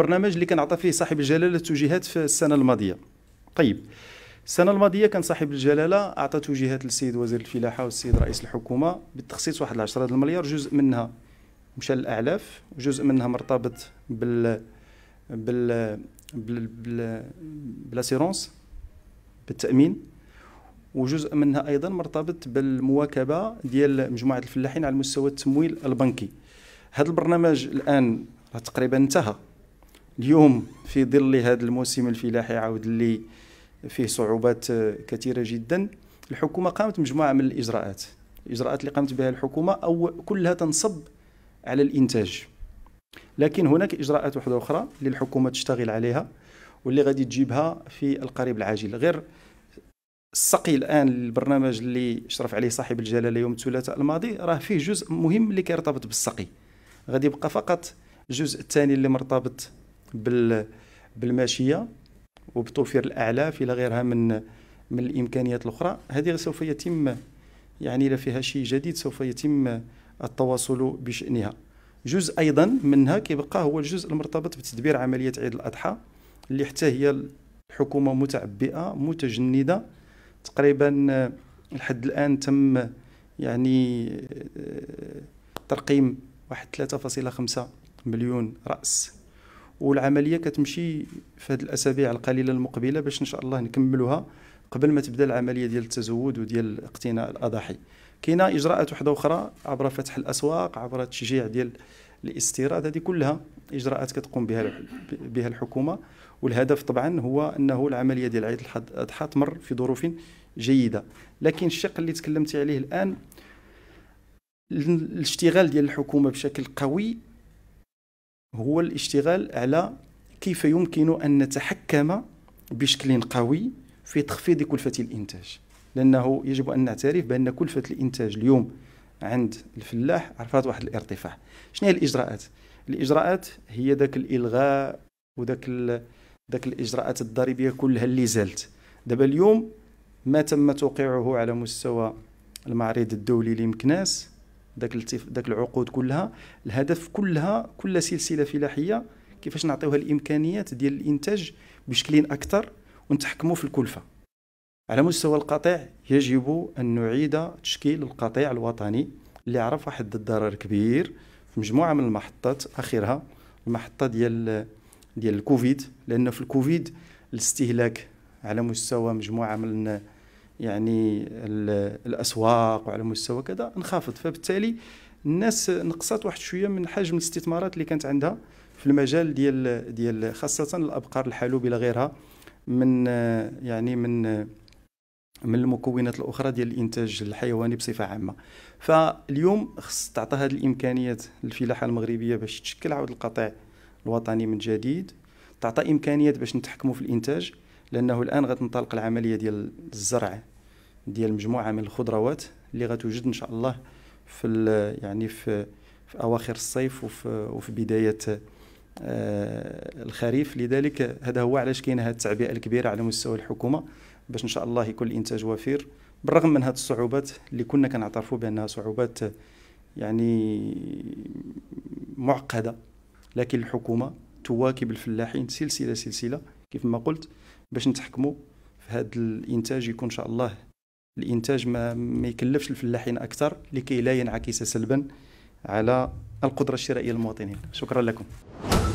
البرنامج اللي كان عطى فيه صاحب الجلاله التوجيهات في السنه الماضيه طيب السنه الماضيه كان صاحب الجلاله اعطى توجيهات للسيد وزير الفلاحه والسيد رئيس الحكومه بالتخصيص واحد العشرة المليار جزء منها مشى للاعلاف وجزء منها مرتبط بال بال بال بال بالاسيرونس بالتامين وجزء منها ايضا مرتبط بالمواكبه ديال مجموعه الفلاحين على مستوى التمويل البنكي هذا البرنامج الان تقريبا انتهى اليوم في ظل هذا الموسم الفلاحي عاود اللي فيه صعوبات كثيره جدا الحكومه قامت بمجموعه من الاجراءات الاجراءات اللي قامت بها الحكومه او كلها تنصب على الانتاج لكن هناك اجراءات واحده اخرى اللي الحكومه تشتغل عليها واللي غادي تجيبها في القريب العاجل غير السقي الان البرنامج اللي شرف عليه صاحب الجلاله يوم الثلاثاء الماضي راه فيه جزء مهم اللي كيرتبط بالسقي غادي يبقى فقط الجزء الثاني اللي مرتبط بالماشيه وبتوفير الاعلاف الى غيرها من من الامكانيات الاخرى هذه سوف يتم يعني اذا فيها شيء جديد سوف يتم التواصل بشانها جزء ايضا منها كيبقى هو الجزء المرتبط بتدبير عمليه عيد الاضحى اللي حتى هي الحكومه متعبئه متجنده تقريبا لحد الان تم يعني آه، ترقيم واحد 3.5 مليون راس والعمليه كتمشي في هذه الاسابيع القليله المقبله باش ان شاء الله نكملوها قبل ما تبدا العمليه ديال التزود وديال اقتناء الاضاحي كاينه اجراءات واحده اخرى عبر فتح الاسواق عبر التشجيع ديال الاستيراد هذه كلها اجراءات كتقوم بها بها الحكومه والهدف طبعا هو انه العمليه ديال عيد الاضحى تمر في ظروف جيده لكن الشق اللي تكلمت عليه الان الاشتغال ديال الحكومه بشكل قوي هو الاشتغال على كيف يمكن أن نتحكم بشكل قوي في تخفيض كلفة الإنتاج لأنه يجب أن نعترف بأن كلفة الإنتاج اليوم عند الفلاح عرفات واحد الارتفاع شنو هي الإجراءات؟ الإجراءات هي ذاك الإلغاء وذاك ذاك الإجراءات الضريبية كلها اللي زالت دابا اليوم ما تم توقيعه على مستوى المعرض الدولي لمكناس داك داك العقود كلها الهدف كلها كل سلسله فلاحيه كيفاش نعطيوها الامكانيات ديال الانتاج بشكل اكثر ونتحكموا في الكلفه على مستوى القطيع يجب ان نعيد تشكيل القطيع الوطني اللي عرف واحد الضرر كبير في مجموعه من المحطات اخرها المحطه ديال ديال الكوفيد لان في الكوفيد الاستهلاك على مستوى مجموعه من يعني الاسواق وعلى مستوى كذا انخفض فبالتالي الناس نقصت واحد شويه من حجم الاستثمارات اللي كانت عندها في المجال ديال ديال خاصه الابقار الحلوب الى غيرها من يعني من من المكونات الاخرى ديال الانتاج الحيواني بصفه عامه فاليوم خص تعطى هذه الامكانيات للفلاحه المغربيه باش تشكل عود القطيع الوطني من جديد تعطى امكانيات باش نتحكموا في الانتاج لانه الان غتنطلق العمليه ديال الزرع ديال مجموعه من الخضروات اللي غتوجد ان شاء الله في يعني في في اواخر الصيف وفي, وفي بدايه آه الخريف لذلك هذا هو علاش كاين هذه التعبئه الكبيره على مستوى الحكومه باش ان شاء الله يكون الانتاج وفير بالرغم من هذه الصعوبات اللي كنا كنعترفوا بانها صعوبات يعني معقده لكن الحكومه تواكب الفلاحين سلسله سلسله كيف ما قلت باش نتحكموا في هذا الانتاج يكون ان شاء الله الانتاج ما, ما يكلفش الفلاحين اكثر لكي لا ينعكس سلبا على القدره الشرائيه للمواطنين شكرا لكم